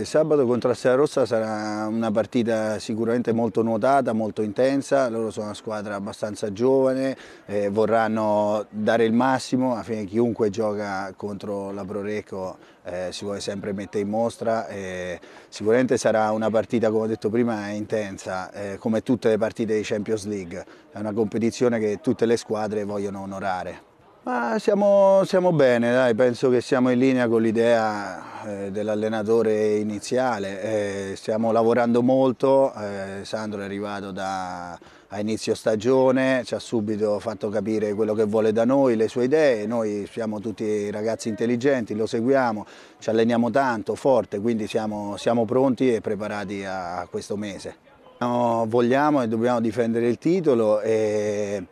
Il sabato contro la Sera Rossa sarà una partita sicuramente molto nuotata, molto intensa, loro sono una squadra abbastanza giovane, eh, vorranno dare il massimo, affinché chiunque gioca contro la Proreco eh, si vuole sempre mettere in mostra, eh, sicuramente sarà una partita come ho detto prima intensa, eh, come tutte le partite di Champions League, è una competizione che tutte le squadre vogliono onorare. Ma siamo, siamo bene, dai. penso che siamo in linea con l'idea eh, dell'allenatore iniziale, eh, stiamo lavorando molto, eh, Sandro è arrivato da, a inizio stagione, ci ha subito fatto capire quello che vuole da noi, le sue idee, noi siamo tutti ragazzi intelligenti, lo seguiamo, ci alleniamo tanto, forte, quindi siamo, siamo pronti e preparati a questo mese. No, vogliamo e dobbiamo difendere il titolo. E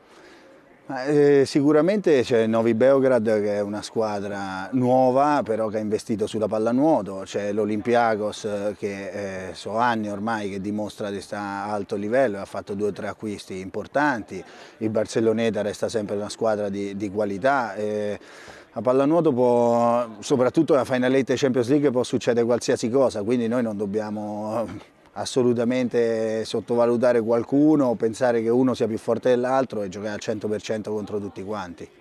eh, sicuramente c'è Novi Beograd che è una squadra nuova però che ha investito sulla pallanuoto, c'è l'Olympiakos che eh, so anni ormai che dimostra di stare a alto livello, ha fatto due o tre acquisti importanti, il Barcelloneta resta sempre una squadra di, di qualità. Eh, a pallanuoto può, soprattutto la Final 8 Champions League può succedere qualsiasi cosa, quindi noi non dobbiamo assolutamente sottovalutare qualcuno, pensare che uno sia più forte dell'altro e giocare al 100% contro tutti quanti.